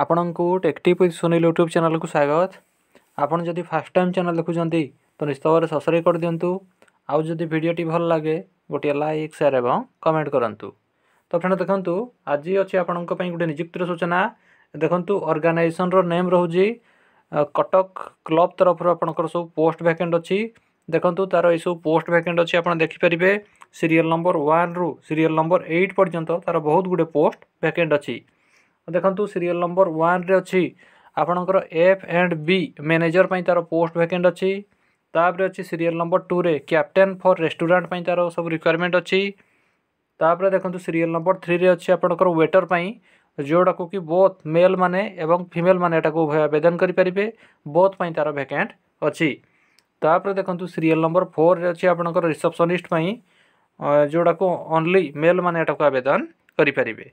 ଆପଣଙ୍କୁ ଟେକ୍ଟିଭ୍ with Sunil YouTube ଚ୍ୟାନେଲ୍କୁ ସ୍ୱାଗତ ଆପଣ ଯଦି ଫାର୍ଷ୍ଟ ଟାଇମ୍ ଚ୍ୟାନେଲ୍ ଦେଖୁଛନ୍ତି ତ ନିଶ୍ଚିତ ଭାବରେ ସବସ୍କ୍ରାଇବ୍ କରିଦିଅନ୍ତୁ ଆଉ ଯଦି ଭିଡ଼ିଓଟି ଭଲ ଲାଗେ ଗୋଟିଏ ଲାଇକ୍ ସେୟାର୍ ଏବଂ କମେଣ୍ଟ କରନ୍ତୁ ତ ଫ୍ରେଣ୍ଡ ଦେଖନ୍ତୁ ଆଜି ଅଛି ଆପଣଙ୍କ ପାଇଁ ଗୋଟେ ନିଯୁକ୍ତିର ସୂଚନା ଦେଖନ୍ତୁ ଅର୍ଗାନାଇଜେସନ୍ର ନେମ୍ ରହୁଛି କଟକ କ୍ଲବ୍ ତରଫରୁ ଆପଣଙ୍କର ସବୁ ପୋଷ୍ଟ ଭ୍ୟାକେଣ୍ଟ ଅଛି ଦେଖନ୍ତୁ ତା'ର ଏଇସବୁ ପୋଷ୍ଟ ଭ୍ୟାକେଣ୍ଟ ଅଛି ଆପଣ ଦେଖିପାରିବେ ସିରିଏଲ୍ ନମ୍ବର ୱାନ୍ରୁ ସିରିଏଲ୍ ନମ୍ବର ଏଇଟ୍ ପର୍ଯ୍ୟନ୍ତ ତା'ର ବହୁତ ଗୁଡ଼ିଏ ପୋଷ୍ଟ ଭ୍ୟାକେଣ୍ଟ ଅଛି ଦେଖନ୍ତୁ ସିରିଏଲ୍ ନମ୍ବର ୱାନ୍ରେ ଅଛି ଆପଣଙ୍କର ଏଫ୍ ଆଣ୍ଡ ବି ମ୍ୟାନେଜର ପାଇଁ ତା'ର ପୋଷ୍ଟ ଭ୍ୟାକେଣ୍ଟ ଅଛି ତାପରେ ଅଛି ସିରିଏଲ୍ ନମ୍ବର ଟୁରେ କ୍ୟାପ୍ଟେନ୍ ଫର୍ ରେଷ୍ଟୁରାଣ୍ଟ ପାଇଁ ତା'ର ସବୁ ରିକ୍ୱାରମେଣ୍ଟ ଅଛି ତାପରେ ଦେଖନ୍ତୁ ସିରିଏଲ୍ ନମ୍ବର ଥ୍ରୀରେ ଅଛି ଆପଣଙ୍କର ୱେଟର୍ ପାଇଁ ଯେଉଁଟାକୁ କି ବୋଥ୍ ମେଲ୍ ମାନେ ଏବଂ ଫିମେଲ୍ ମାନେ ଏଟାକୁ ଉଭୟ ଆବେଦନ କରିପାରିବେ ବୋଥ୍ ପାଇଁ ତା'ର ଭ୍ୟାକେଣ୍ଟ ଅଛି ତାପରେ ଦେଖନ୍ତୁ ସିରିଏଲ୍ ନମ୍ବର ଫୋର୍ରେ ଅଛି ଆପଣଙ୍କର ରିସେପ୍ସନିଷ୍ଟ ପାଇଁ ଯେଉଁଟାକୁ ଓନ୍ଲି ମେଲ୍ ମାନେ ଏଟାକୁ ଆବେଦନ କରିପାରିବେ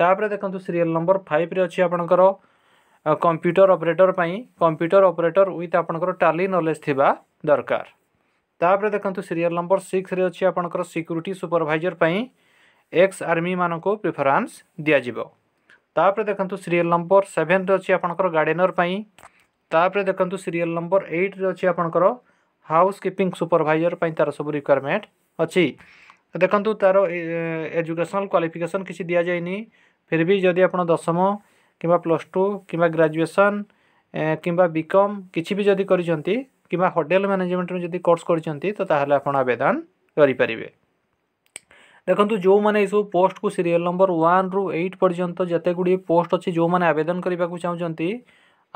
ତାପରେ ଦେଖନ୍ତୁ ସିରିଏଲ୍ ନମ୍ବର ଫାଇଭରେ ଅଛି ଆପଣଙ୍କର କମ୍ପ୍ୟୁଟର ଅପରେଟର ପାଇଁ କମ୍ପ୍ୟୁଟର ଅପରେଟର ୱିଥ୍ ଆପଣଙ୍କର ଟାଲି ନଲେଜ୍ ଥିବା ଦରକାର ତାପରେ ଦେଖନ୍ତୁ ସିରିଏଲ୍ ନମ୍ବର ସିକ୍ସରେ ଅଛି ଆପଣଙ୍କର ସିକ୍ୟୁରିଟି ସୁପରଭାଇଜର ପାଇଁ ଏକ୍ସ ଆର୍ମିମାନଙ୍କୁ ପ୍ରିଫରାନ୍ସ ଦିଆଯିବ ତାପରେ ଦେଖନ୍ତୁ ସିରିଏଲ୍ ନମ୍ବର ସେଭେନ୍ରେ ଅଛି ଆପଣଙ୍କର ଗାର୍ଡ଼େନର ପାଇଁ ତାପରେ ଦେଖନ୍ତୁ ସିରିଏଲ୍ ନମ୍ବର ଏଇଟ୍ରେ ଅଛି ଆପଣଙ୍କର ହାଉସ୍ କିପିଂ ସୁପରଭାଇଜର ପାଇଁ ତା'ର ସବୁ ରିକ୍ୱାରମେଣ୍ଟ ଅଛି ଦେଖନ୍ତୁ ତା'ର ଏଜୁକେସନାଲ୍ କ୍ୱାଲିଫିକେସନ୍ କିଛି ଦିଆଯାଇନି ଫିର୍ ବି ଯଦି ଆପଣ ଦଶମ କିମ୍ବା ପ୍ଲସ୍ ଟୁ କିମ୍ବା ଗ୍ରାଜୁଏସନ୍ କିମ୍ବା ବିକମ୍ କିଛି ବି ଯଦି କରିଛନ୍ତି କିମ୍ବା ହୋଟେଲ୍ ମ୍ୟାନେଜମେଣ୍ଟରୁ ଯଦି କୋର୍ସ କରିଛନ୍ତି ତ ତାହେଲେ ଆପଣ ଆବେଦନ କରିପାରିବେ ଦେଖନ୍ତୁ ଯେଉଁମାନେ ଏସବୁ ପୋଷ୍ଟକୁ ସିରିଏଲ୍ ନମ୍ବର ୱାନ୍ରୁ ଏଇଟ୍ ପର୍ଯ୍ୟନ୍ତ ଯେତେ ଗୁଡ଼ିଏ ପୋଷ୍ଟ ଅଛି ଯେଉଁମାନେ ଆବେଦନ କରିବାକୁ ଚାହୁଁଛନ୍ତି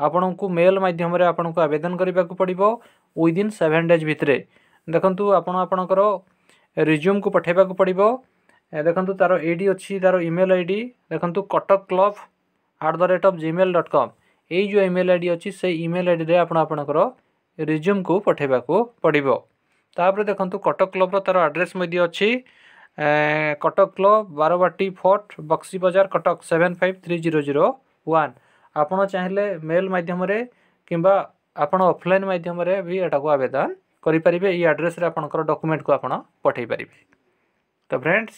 ଆପଣଙ୍କୁ ମେଲ୍ ମାଧ୍ୟମରେ ଆପଣଙ୍କୁ ଆବେଦନ କରିବାକୁ ପଡ଼ିବ ୱିଦିନ୍ ସେଭେନ୍ ଡେଜ୍ ଭିତରେ ଦେଖନ୍ତୁ ଆପଣ ଆପଣଙ୍କର ରିଜ୍ୟୁମ୍କୁ ପଠାଇବାକୁ ପଡ଼ିବ ଦେଖନ୍ତୁ ତା'ର ଏ ଡ଼ି ଅଛି ତା'ର ଇମେଲ୍ ଆଇ ଡ଼ି ଦେଖନ୍ତୁ Cuttack club at the rate of Gmail dot com ଏଇ ଯେଉଁ ଇମେଲ୍ ଆଇ ଡ଼ି ଅଛି ସେଇ ଇମେଲ୍ ଆଇଡ଼ିରେ ଆପଣ ଆପଣଙ୍କର ରିଜ୍ୟୁମ୍କୁ ପଠାଇବାକୁ ପଡ଼ିବ ତାପରେ ଦେଖନ୍ତୁ କଟକ କ୍ଲବ୍ର ତା'ର ଆଡ୍ରେସ୍ ମଧ୍ୟ ଅଛି Cuttack Club Barabati Fort Buxi Bazar Cuttack seven five three zero zero one ଆପଣ ଚାହିଁଲେ ମେଲ୍ ମାଧ୍ୟମରେ କିମ୍ବା ଆପଣ ଅଫଲାଇନ୍ ମାଧ୍ୟମରେ ବି ଏଟାକୁ ଆବେଦନ କରିପାରିବେ ଏଇ ଆଡ୍ରେସ୍ରେ ଆପଣଙ୍କର ଡକୁମେଣ୍ଟକୁ ଆପଣ ପଠାଇ ପାରିବେ ତ ଫ୍ରେଣ୍ଡସ୍